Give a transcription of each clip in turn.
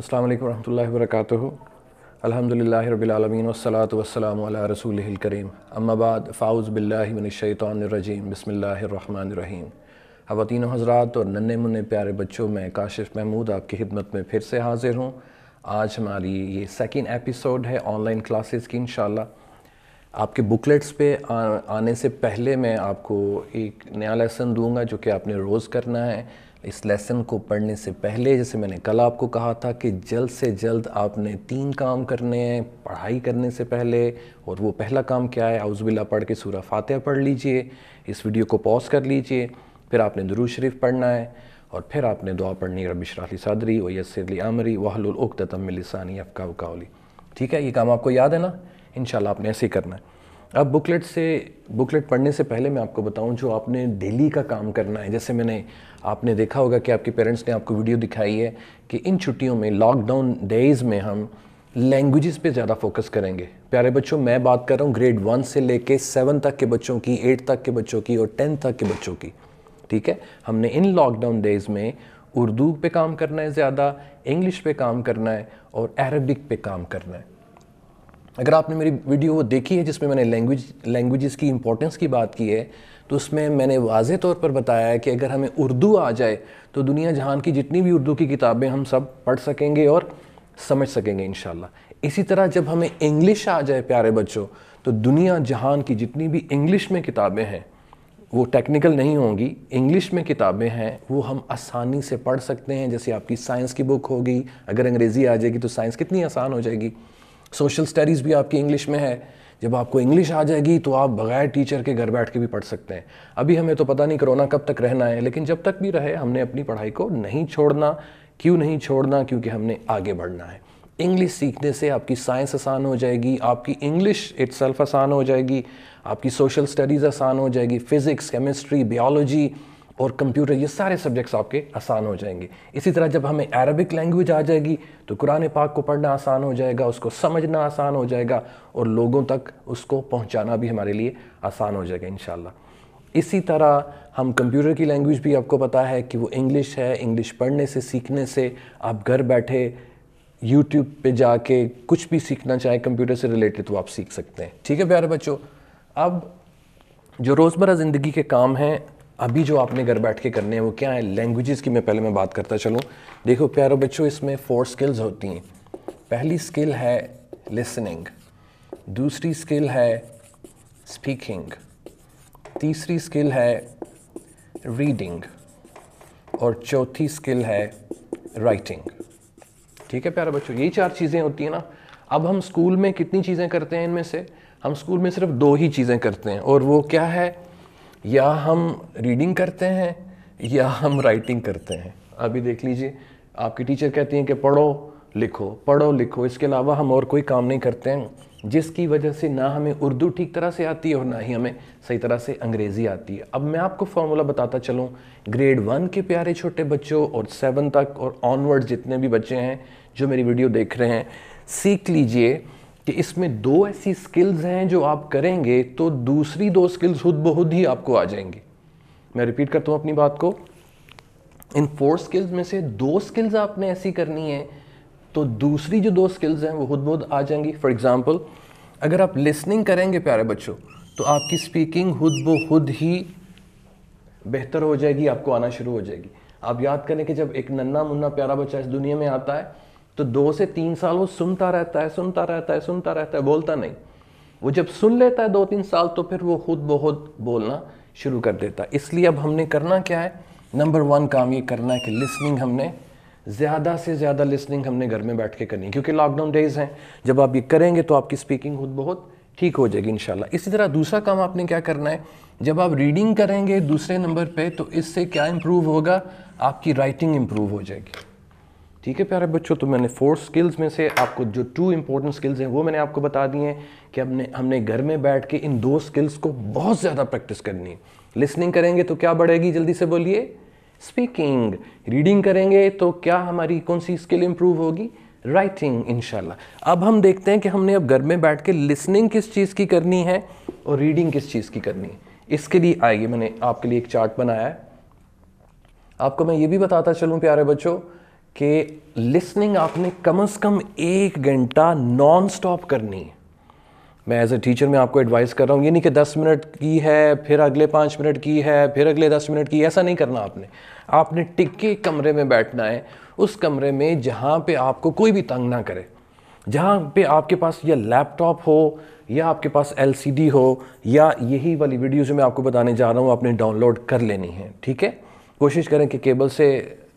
अस्सलाम वालेकुम रहमतुल्लाहि व बरकातुहू अल्हम्दुलिल्लाहि रब्बिल आलमीन वस्सलातु वस्सलामु अला रसूलिहिल करीम अम्मा बाद फ़ाउज़ बिल्लाहि मिनश शैतानिर रजीम बिस्मिल्लाहिर रहमानिर रहीम ख़वातीन हजरात और नन्हे मुन्ने प्यारे बच्चों में काशिफ महमूद आपकी खिदमत में फिर से हाजिर हूँ आज हमारी ये सेकेंड एपिसोड है ऑनलाइन क्लासेस की इन आपके बुकलेट्स पे आने से पहले मैं आपको एक नया लेसन दूंगा जो कि आपने रोज़ करना है इस लेसन को पढ़ने से पहले जैसे मैंने कल आपको कहा था कि जल्द से जल्द आपने तीन काम करने हैं पढ़ाई करने से पहले और वो पहला काम क्या है बिल्ला पढ़ के सूरह फातह पढ़ लीजिए इस वीडियो को पॉज कर लीजिए फिर आपने दरू शरीफ पढ़ना है और फिर आपने दुआ पढ़नी रबिशराली सदरी व यसरली आमरी वाहलतम लिसानी अफ़ा ठीक है ये काम आपको याद है ना इन आपने ऐसे ही करना है अब बुकलेट से बुकलेट पढ़ने से पहले मैं आपको बताऊं जो आपने डेली का काम करना है जैसे मैंने आपने देखा होगा कि आपके पेरेंट्स ने आपको वीडियो दिखाई है कि इन छुट्टियों में लॉकडाउन डेज़ में हम लैंग्वेजेस पे ज़्यादा फोकस करेंगे प्यारे बच्चों मैं बात कर रहा हूँ ग्रेड वन से लेके सेवन तक के बच्चों की एट तक के बच्चों की और टेंथ तक के बच्चों की ठीक है हमने इन लॉकडाउन डेज़ में उर्दू पे काम करना है ज़्यादा इंग्लिश पे काम करना है और अरबिक पे काम करना है अगर आपने मेरी वीडियो वो देखी है जिसमें मैंने लैंग्वेज लैंग्वेजेस की इंपॉर्टेंस की बात की है तो उसमें मैंने वाज तौर पर बताया है कि अगर हमें उर्दू आ जाए तो दुनिया जहान की जितनी भी उर्दू की किताबें हम सब पढ़ सकेंगे और समझ सकेंगे इन इसी तरह जब हमें इंग्लिश आ जाए प्यारे बच्चों तो दुनिया जहान की जितनी भी इंग्लिश में किताबें हैं वो टेक्निकल नहीं होंगी इंग्लिश में किताबें हैं वो हम आसानी से पढ़ सकते हैं जैसे आपकी साइंस की बुक होगी अगर अंग्रेज़ी आ जाएगी तो साइंस कितनी आसान हो जाएगी सोशल स्टडीज़ भी आपकी इंग्लिश में है जब आपको इंग्लिश आ जाएगी तो आप बगैर टीचर के घर बैठ के भी पढ़ सकते हैं अभी हमें तो पता नहीं कोरोना कब तक रहना है लेकिन जब तक भी रहे हमने अपनी पढ़ाई को नहीं छोड़ना क्यों नहीं छोड़ना क्योंकि हमने आगे बढ़ना है इंग्लिश सीखने से आपकी साइंस आसान हो जाएगी आपकी इंग्लिश इट्सल्फ आसान हो जाएगी आपकी सोशल स्टडीज़ आसान हो जाएगी फिज़िक्स केमिस्ट्री बियोलॉजी और कंप्यूटर ये सारे सब्जेक्ट्स आपके आसान हो जाएंगे इसी तरह जब हमें अरबिक लैंग्वेज आ जाएगी तो कुरान पाक को पढ़ना आसान हो जाएगा उसको समझना आसान हो जाएगा और लोगों तक उसको पहुंचाना भी हमारे लिए आसान हो जाएगा इन इसी तरह हम कंप्यूटर की लैंग्वेज भी आपको पता है कि वो इंग्लिश है इंग्लिश पढ़ने से सीखने से आप घर बैठे यूट्यूब पे जाके कुछ भी सीखना चाहे कंप्यूटर से रिलेटेड तो आप सीख सकते हैं ठीक है प्यारे बच्चों अब जो रोज़मर्रा ज़िंदगी के काम हैं अभी जो आपने घर बैठ के करने हैं वो क्या है लैंग्वेजेस की मैं पहले मैं बात करता चलूँ देखो प्यारो बच्चों इसमें फोर स्किल्स होती हैं पहली स्किल है लिसनिंग दूसरी स्किल है स्पीकिंग तीसरी स्किल है रीडिंग और चौथी स्किल है राइटिंग ठीक है प्यारे बच्चों यही चार चीज़ें होती हैं ना अब हम स्कूल में कितनी चीज़ें करते हैं इनमें से हम स्कूल में सिर्फ दो ही चीज़ें करते हैं और वो क्या है या हम रीडिंग करते हैं या हम राइटिंग करते हैं अभी देख लीजिए आपकी टीचर कहती हैं कि पढ़ो लिखो पढ़ो लिखो इसके अलावा हम और कोई काम नहीं करते हैं जिसकी वजह से ना हमें उर्दू ठीक तरह से आती है और ना ही हमें सही तरह से अंग्रेज़ी आती है अब मैं आपको फार्मूला बताता चलूँ ग्रेड वन के प्यारे छोटे बच्चों और सेवन तक और ऑनवर्ड जितने भी बच्चे हैं जो मेरी वीडियो देख रहे हैं सीख लीजिए कि इसमें दो ऐसी स्किल्स हैं जो आप करेंगे तो दूसरी दो स्किल्स खुद बहुत ही आपको आ जाएंगी मैं रिपीट करता हूँ अपनी बात को इन फोर स्किल्स में से दो स्किल्स आपने ऐसी करनी है तो दूसरी जो दो स्किल्स हैं वो खुद बहुत आ जाएंगी फॉर एग्ज़ाम्पल अगर आप लिसनिंग करेंगे प्यारे बच्चों तो आपकी स्पीकिंग खुद ब खुद ही बेहतर हो जाएगी आपको आना शुरू हो जाएगी आप याद करें कि जब एक नन्ना मुन्ना प्यारा बच्चा इस दुनिया में आता है तो दो से तीन साल वो सुनता रहता है सुनता रहता है सुनता रहता है बोलता नहीं वो जब सुन लेता है दो तीन साल तो फिर वो खुद बहुत बोलना शुरू कर देता है इसलिए अब हमने करना क्या है नंबर वन काम ये करना है कि लिसनिंग हमने ज़्यादा से ज़्यादा लिसनिंग हमने घर में बैठ के करनी है क्योंकि लॉकडाउन डेज हैं जब आप ये करेंगे तो आपकी स्पीकिंग खुद बहुत ठीक हो जाएगी इन इसी तरह दूसरा काम आपने क्या करना है जब आप रीडिंग करेंगे दूसरे नंबर पे तो इससे क्या इम्प्रूव होगा आपकी राइटिंग इम्प्रूव हो जाएगी ठीक है प्यारे बच्चों तो मैंने फोर स्किल्स में से आपको जो टू इंपॉर्टेंट स्किल्स हैं वो मैंने आपको बता दिए हैं कि हमने हमने घर में बैठ के इन दो स्किल्स को बहुत ज़्यादा प्रैक्टिस करनी है लिसनिंग करेंगे तो क्या बढ़ेगी जल्दी से बोलिए स्पीकिंग रीडिंग करेंगे तो क्या हमारी कौन सी स्किल इम्प्रूव होगी राइटिंग इनशाला अब हम देखते हैं कि हमने अब घर में बैठ के लिसनिंग किस चीज़ की करनी है और रीडिंग किस चीज़ की करनी है इसके लिए आइए मैंने आपके लिए एक चार्ट बनाया है आपको मैं ये भी बताता चलूँ प्यारे बच्चों कि लिसनिंग आपने कम से कम एक घंटा नॉन स्टॉप करनी है मैं एज ए टीचर में आपको एडवाइस कर रहा हूँ ये नहीं कि दस मिनट की है फिर अगले पाँच मिनट की है फिर अगले दस मिनट की ऐसा नहीं करना आपने आपने टिक्के कमरे में बैठना है उस कमरे में जहाँ पे आपको कोई भी तंग ना करे जहाँ पे आपके पास या लैपटॉप हो या आपके पास एल हो या यही वाली वीडियो जो मैं आपको बताने जा रहा हूँ आपने डाउनलोड कर लेनी है ठीक है कोशिश करें कि केबल से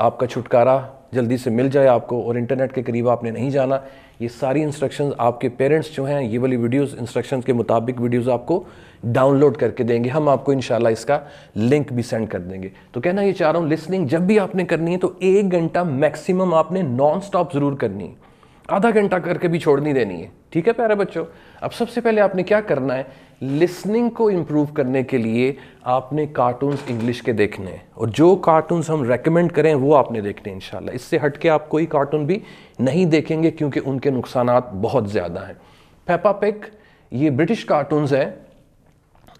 आपका छुटकारा जल्दी से मिल जाए आपको और इंटरनेट के करीब आपने नहीं जाना ये सारी इंस्ट्रक्शंस आपके पेरेंट्स जो हैं ये वाली वीडियोस इंस्ट्रक्शंस के मुताबिक वीडियोस आपको डाउनलोड करके देंगे हम आपको इन इसका लिंक भी सेंड कर देंगे तो कहना ये चाह रहा हूँ लिसनिंग जब भी आपने करनी है तो एक घंटा मैक्सिमम आपने नॉन स्टॉप ज़रूर करनी है आधा घंटा करके भी छोड़ नहीं देनी है ठीक है प्यारे बच्चों अब सबसे पहले आपने क्या करना है लिसनिंग को इम्प्रूव करने के लिए आपने कार्टून्स इंग्लिश के देखने हैं और जो कार्टून्स हम रेकमेंड करें वो आपने देखने इन इससे हट के आप कोई कार्टून भी नहीं देखेंगे क्योंकि उनके नुकसान बहुत ज़्यादा हैं पेपा पेक ये ब्रिटिश कार्टून्स है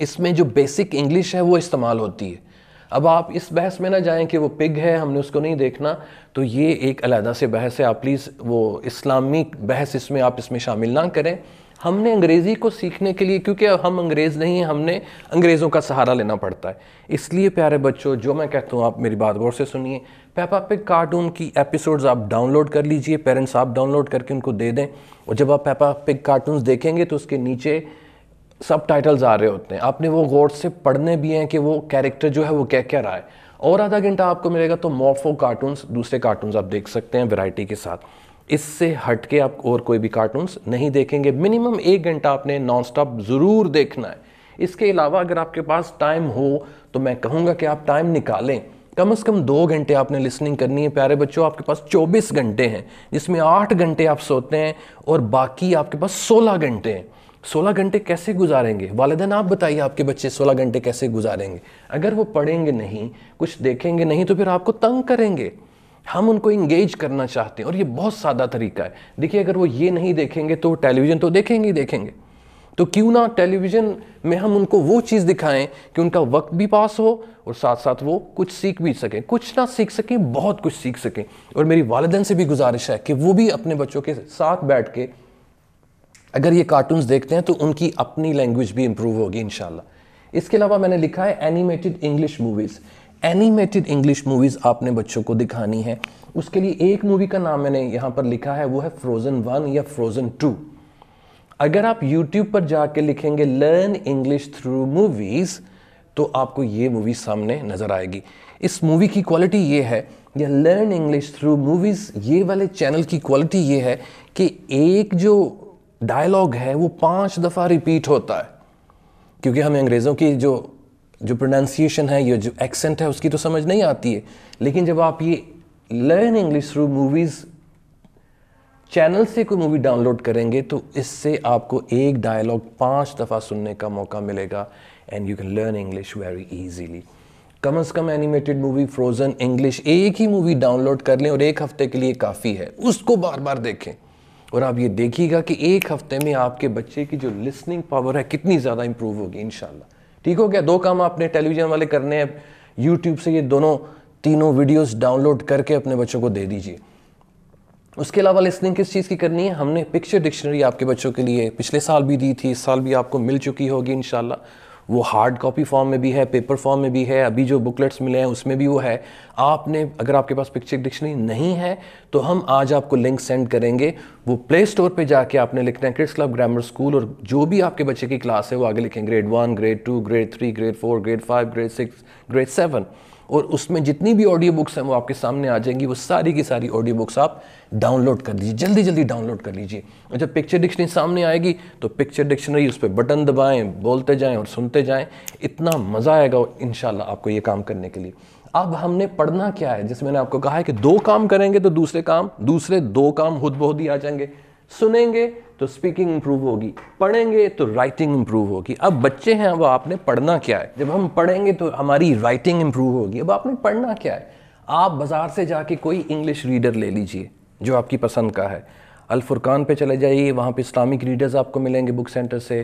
इसमें जो बेसिक इंग्लिश है वो इस्तेमाल होती है अब आप इस बहस में ना जाएं कि वो पिग है हमने उसको नहीं देखना तो ये एक अलहदा से बहस है आप प्लीज़ वो इस्लामिक बहस इसमें आप इसमें शामिल ना करें हमने अंग्रेज़ी को सीखने के लिए क्योंकि अब हम अंग्रेज़ नहीं हैं हमने अंग्रेज़ों का सहारा लेना पड़ता है इसलिए प्यारे बच्चों जो मैं कहता हूँ आप मेरी बात गौर से सुनिए पेपा पिक कार्टून की एपिसोड्स आप डाउनलोड कर लीजिए पेरेंट्स आप डाउनलोड करके उनको दे दें और जब आप पेपा पिक कार्टून देखेंगे तो उसके नीचे सब टाइटल्स आ रहे होते हैं आपने वो गौर से पढ़ने भी हैं कि वो कैरेक्टर जो है वो क्या क्या रहा है और आधा घंटा आपको मिलेगा तो मोफो कार्टून्स दूसरे कार्टून्स आप देख सकते हैं वैरायटी के साथ इससे हट के आप और कोई भी कार्टून्स नहीं देखेंगे मिनिमम एक घंटा आपने नॉन स्टॉप ज़रूर देखना है इसके अलावा अगर आपके पास टाइम हो तो मैं कहूँगा कि आप टाइम निकालें कम से कम दो घंटे आपने लिसनिंग करनी है प्यारे बच्चों आपके पास 24 घंटे हैं जिसमें आठ घंटे आप सोते हैं और बाकी आपके पास 16 घंटे हैं 16 घंटे कैसे गुजारेंगे वालदेन आप बताइए आपके बच्चे 16 घंटे कैसे गुजारेंगे अगर वो पढ़ेंगे नहीं कुछ देखेंगे नहीं तो फिर आपको तंग करेंगे हम उनको इंगेज करना चाहते हैं और ये बहुत सादा तरीका है देखिए अगर वो ये नहीं देखेंगे तो टेलीविज़न तो देखेंगे ही देखेंगे तो क्यों ना टेलीविज़न में हम उनको वो चीज़ दिखाएं कि उनका वक्त भी पास हो और साथ साथ वो कुछ सीख भी सकें कुछ ना सीख सकें बहुत कुछ सीख सकें और मेरी वालदन से भी गुजारिश है कि वो भी अपने बच्चों के साथ बैठ के अगर ये कार्टून्स देखते हैं तो उनकी अपनी लैंग्वेज भी इम्प्रूव होगी इन इसके अलावा मैंने लिखा है animated English movies animated English movies आपने बच्चों को दिखानी है उसके लिए एक मूवी का नाम मैंने यहाँ पर लिखा है वो है फ्रोज़न वन या फ्रोज़न टू अगर आप यूट्यूब पर जाके लिखेंगे लर्न इंग्लिश थ्रू मूवीज़ तो आपको ये मूवी सामने नज़र आएगी इस मूवी की क्वालिटी ये है या लर्न इंग्लिश थ्रू मूवीज़ ये वाले चैनल की क्वालिटी ये है कि एक जो डायलॉग है वो पांच दफ़ा रिपीट होता है क्योंकि हमें अंग्रेज़ों की जो जो प्रोनाउंसिएशन है या जो एक्सेंट है उसकी तो समझ नहीं आती है लेकिन जब आप ये learn English through movies channel से कोई मूवी डाउनलोड करेंगे तो इससे आपको एक डायलॉग पांच दफ़ा सुनने का मौका मिलेगा and you can learn English very easily कम अज़ कम एनिमेटेड मूवी फ्रोजन इंग्लिश एक ही मूवी डाउनलोड कर लें और एक हफ्ते के लिए काफ़ी है उसको बार बार देखें और आप ये देखिएगा कि एक हफ्ते में आपके बच्चे की जो लिसनिंग पावर है कितनी ज़्यादा इंप्रूव होगी इन ठीक हो गया दो काम आपने टेलीविज़न वाले करने हैं यूट्यूब से ये दोनों तीनों वीडियोस डाउनलोड करके अपने बच्चों को दे दीजिए उसके अलावा लिसनिंग किस चीज़ की करनी है हमने पिक्चर डिक्शनरी आपके बच्चों के लिए पिछले साल भी दी थी इस साल भी आपको मिल चुकी होगी इन वो हार्ड कॉपी फॉर्म में भी है पेपर फॉर्म में भी है अभी जो बुकलेट्स मिले हैं उसमें भी वो है आपने अगर आपके पास पिक्चर डिक्शनरी नहीं है तो हम आज आपको लिंक सेंड करेंगे वो प्ले स्टोर पर जाके आपने लिखना है क्रिस्ट क्लब ग्रामर स्कूल और जो भी आपके बच्चे की क्लास है वो आगे लिखें grade one grade two grade three grade four grade five grade six grade seven और उसमें जितनी भी ऑडियो बुक्स हैं वो आपके सामने आ जाएंगी वो सारी की सारी ऑडियो बुक्स आप डाउनलोड कर लीजिए जल्दी जल्दी डाउनलोड कर लीजिए और जब पिक्चर डिक्शनरी सामने आएगी तो पिक्चर डिक्शनरी उस पर बटन दबाएँ बोलते जाएँ और सुनते जाएं इतना मज़ा आएगा इन आपको ये काम करने के लिए अब हमने पढ़ना क्या है जिसमें मैंने आपको कहा है कि दो काम करेंगे तो दूसरे काम दूसरे दो काम खुद बहुत ही आ जाएंगे सुनेंगे तो स्पीकिंग इंप्रूव होगी पढ़ेंगे तो राइटिंग इंप्रूव होगी अब बच्चे हैं अब आपने पढ़ना क्या है जब हम पढ़ेंगे तो हमारी राइटिंग इंप्रूव होगी अब आपने पढ़ना क्या है आप बाज़ार से जाके कोई इंग्लिश रीडर ले लीजिए जो आपकी पसंद का है अलफुरकान पे चले जाइए वहाँ पे इस्लामिक रीडर्स आपको मिलेंगे बुक सेंटर से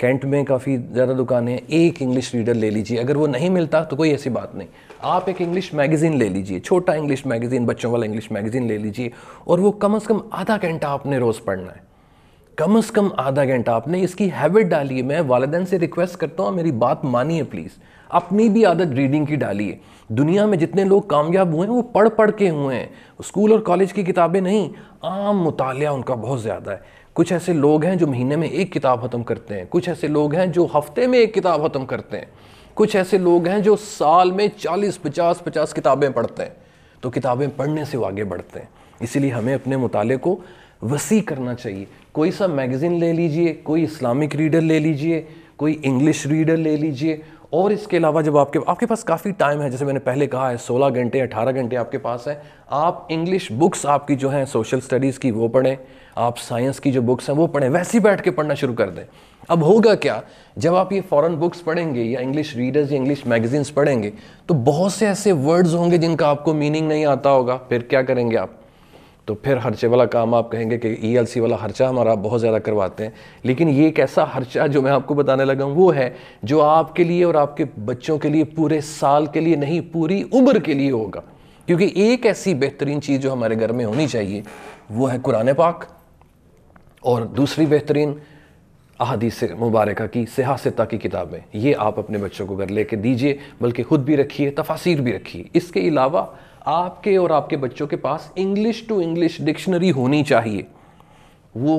कैंट में काफ़ी ज़्यादा दुकानें हैं एक इंग्लिश रीडर ले लीजिए अगर वो नहीं मिलता तो कोई ऐसी बात नहीं आप एक इंग्लिश मैगज़ीन ले लीजिए छोटा इंग्लिश मैगज़ीन बच्चों वाला इंग्लिश मैगज़ीन ले लीजिए और वो कम अज़ कम आधा घंटा आपने रोज़ पढ़ना है कम अज़ कम आधा घंटा आपने इसकी हैबिट डाली है मैं वालदेन से रिक्वेस्ट करता हूँ मेरी बात मानिए प्लीज़ अपनी भी आदत रीडिंग की डालिए दुनिया में जितने लोग कामयाब हुए हैं वो पढ़ पढ़ के हुए हैं स्कूल और कॉलेज की किताबें नहीं आम मुताल उनका बहुत ज़्यादा है कुछ ऐसे लोग हैं जो महीने में एक किताब ख़त्म करते हैं कुछ ऐसे लोग हैं जो हफ्ते में एक किताब ख़त्म करते हैं कुछ ऐसे लोग हैं जो साल में 40, 50, 50 किताबें पढ़ते हैं तो किताबें पढ़ने से वो आगे बढ़ते हैं इसीलिए हमें अपने मुताले को वसी करना चाहिए कोई सा मैगज़ीन ले लीजिए कोई इस्लामिक रीडर ले लीजिए कोई इंग्लिश रीडर ले लीजिए और इसके अलावा जब आपके आपके पास काफ़ी टाइम है जैसे मैंने पहले कहा है सोलह घंटे अठारह घंटे आपके पास है आप इंग्लिश बुक्स आपकी जो हैं सोशल स्टडीज़ की वो पढ़ें आप साइंस की जो बुक्स हैं वो पढ़ें वैसे ही बैठ के पढ़ना शुरू कर दें अब होगा क्या जब आप ये फॉरेन बुक्स पढ़ेंगे या इंग्लिश रीडर्स या इंग्लिश मैगजीन्स पढ़ेंगे तो बहुत से ऐसे वर्ड्स होंगे जिनका आपको मीनिंग नहीं आता होगा फिर क्या करेंगे आप तो फिर खर्चे वाला काम आप कहेंगे कि ई e वाला खर्चा हमारा बहुत ज़्यादा करवाते हैं लेकिन ये एक ऐसा खर्चा जो मैं आपको बताने लगा हूँ वो है जो आपके लिए और आपके बच्चों के लिए पूरे साल के लिए नहीं पूरी उम्र के लिए होगा क्योंकि एक ऐसी बेहतरीन चीज़ जो हमारे घर में होनी चाहिए वो है कुरान पाक और दूसरी बेहतरीन अहदी से मुबारक की सियासता की किताबें ये आप अपने बच्चों को घर लेके दीजिए बल्कि खुद भी रखिए तफासिर भी रखिए इसके अलावा आपके और आपके बच्चों के पास इंग्लिश टू इंग्लिश डिक्शनरी होनी चाहिए वो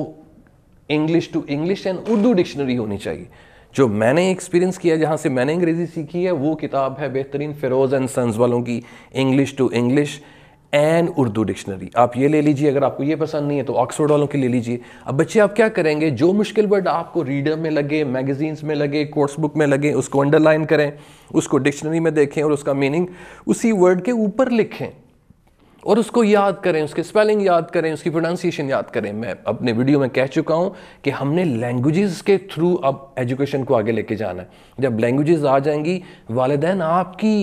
English to English and Urdu dictionary होनी चाहिए जो मैंने एक्सपीरियंस किया जहाँ से मैंने अंग्रेज़ी सीखी है वो किताब है बेहतरीन फ़िरोज़ एंड सन्स वालों की English to English and Urdu dictionary आप ये ले लीजिए अगर आपको ये पसंद नहीं है तो ऑक्सफोर्ड वालों की ले लीजिए अब बच्चे आप क्या करेंगे जो मुश्किल वर्ड आपको रीडर में लगे मैगजीन्स में लगे कोर्स बुक में लगे उसको अंडरलाइन करें उसको डिक्शनरी में देखें और उसका मीनिंग उसी वर्ड के ऊपर लिखें और उसको याद करें उसके स्पेलिंग याद करें उसकी प्रोनाउंसिएशन याद करें मैं अपने वीडियो में कह चुका हूँ कि हमने लैंग्वेजेस के थ्रू अब एजुकेशन को आगे लेके जाना है जब लैंग्वेजेस आ जाएंगी वालदेन आपकी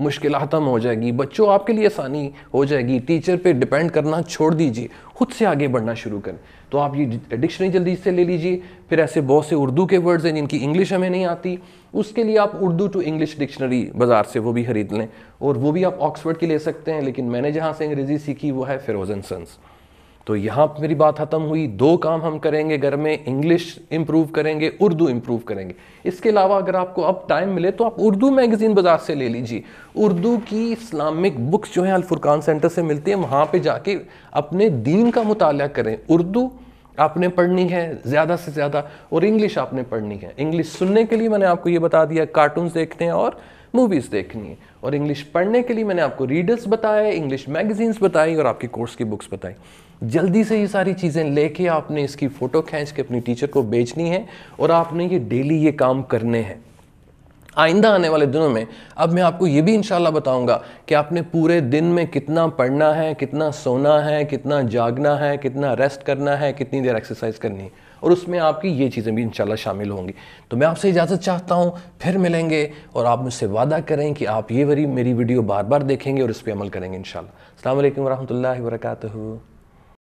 मुश्किल ख़त्म हो जाएगी बच्चों आपके लिए आसानी हो जाएगी टीचर पे डिपेंड करना छोड़ दीजिए खुद से आगे बढ़ना शुरू करें तो आप ये डिक्शनरी जल्दी से ले लीजिए फिर ऐसे बहुत से उर्दू के वर्ड्स हैं जिनकी इंग्लिश हमें नहीं आती उसके लिए आप उर्दू टू इंग्लिश डिक्शनरी बाज़ार से वो भी ख़रीद लें और वो भी आप ऑक्सफर्ड की ले सकते हैं लेकिन मैंने जहाँ से अंग्रेज़ी सीखी वो है फिरोजन सन्स तो यहाँ मेरी बात ख़त्म हुई दो काम हम करेंगे घर में इंग्लिश इम्प्रूव करेंगे उर्दू इम्प्रूव करेंगे इसके अलावा अगर आपको अब टाइम मिले तो आप उर्दू मैगज़ीन बाज़ार से ले लीजिए उर्दू की इस्लामिक बुक्स जो हैं अलफुरकान सेंटर से मिलती है वहाँ पर जाके अपने दीन का मुताल करें उर्दू आपने पढ़नी है ज़्यादा से ज़्यादा और इंग्लिश आपने पढ़नी है इंग्लिश सुनने के लिए मैंने आपको ये बता दिया कार्टून देखते हैं और मूवीज़ देखनी है और इंग्लिश पढ़ने के लिए मैंने आपको रीडर्स बताए इंग्लिश मैगजीन्स बताई और आपके कोर्स की बुक्स बताई जल्दी से ये सारी चीज़ें लेके आपने इसकी फ़ोटो खींच के अपनी टीचर को बेचनी है और आपने ये डेली ये काम करने हैं आइंदा आने वाले दिनों में अब मैं आपको ये भी इंशाल्लाह बताऊंगा कि आपने पूरे दिन में कितना पढ़ना है कितना सोना है कितना जागना है कितना रेस्ट करना है कितनी देर एक्सरसाइज करनी है और उसमें आपकी ये चीज़ें भी इंशाल्लाह शामिल होंगी तो मैं आपसे इजाज़त चाहता हूँ फिर मिलेंगे और आप मुझसे वादा करें कि आप ये वरी मेरी वीडियो बार बार देखेंगे और इस पर अमल करेंगे इन शाला अल्लाम वरहमल वर्का